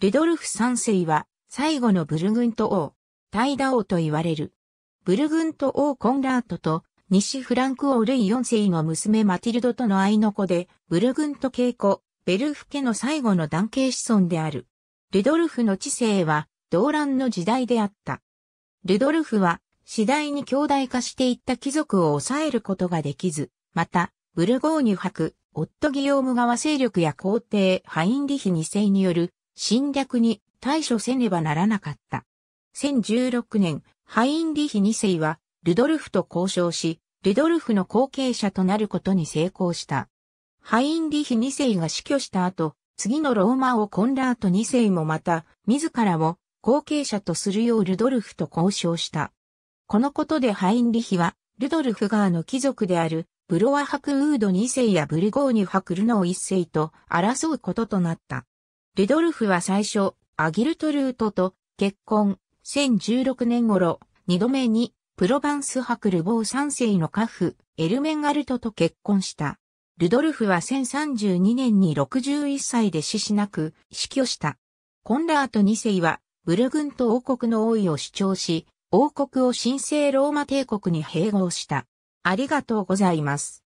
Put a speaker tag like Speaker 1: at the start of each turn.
Speaker 1: ルドルフ三世は、最後のブルグント王、タイダ
Speaker 2: 王と言われる。ブルグント王コンラートと、西フランク王ルイ四世の娘マティルドとの愛の子で、ブルグント稽古、ベルフ家の最後の男系子孫である。ルドルフの知性は、動乱の時代であった。ルドルフは、次第に兄弟化していった貴族を抑えることができず、また、ブルゴーニュ博、夫ギヨーム側勢力や皇帝ハインリヒ2世による侵略に対処せねばならなかった。1016年、ハインリヒ2世は、ルドルフと交渉し、ルドルフの後継者となることに成功した。ハインリヒ2世が死去した後、次のローマ王コンラート2世もまた、自らを後継者とするようルドルフと交渉した。このことでハインリヒは、ルドルフ側の貴族である、ブロワク・ウード2世やブルゴーニュクルノー1世と争うこととなった。ルドルフは最初、アギルトルートと結婚、1016年頃、二度目に、プロバンス博ルボー三世の家父、エルメンガルトと結婚した。ルドルフは1032年に61歳で死しなく、死去した。コンラート二世は、ブルグンと王国の王位を主張し、
Speaker 1: 王国を神聖ローマ帝国に併合した。ありがとうございます。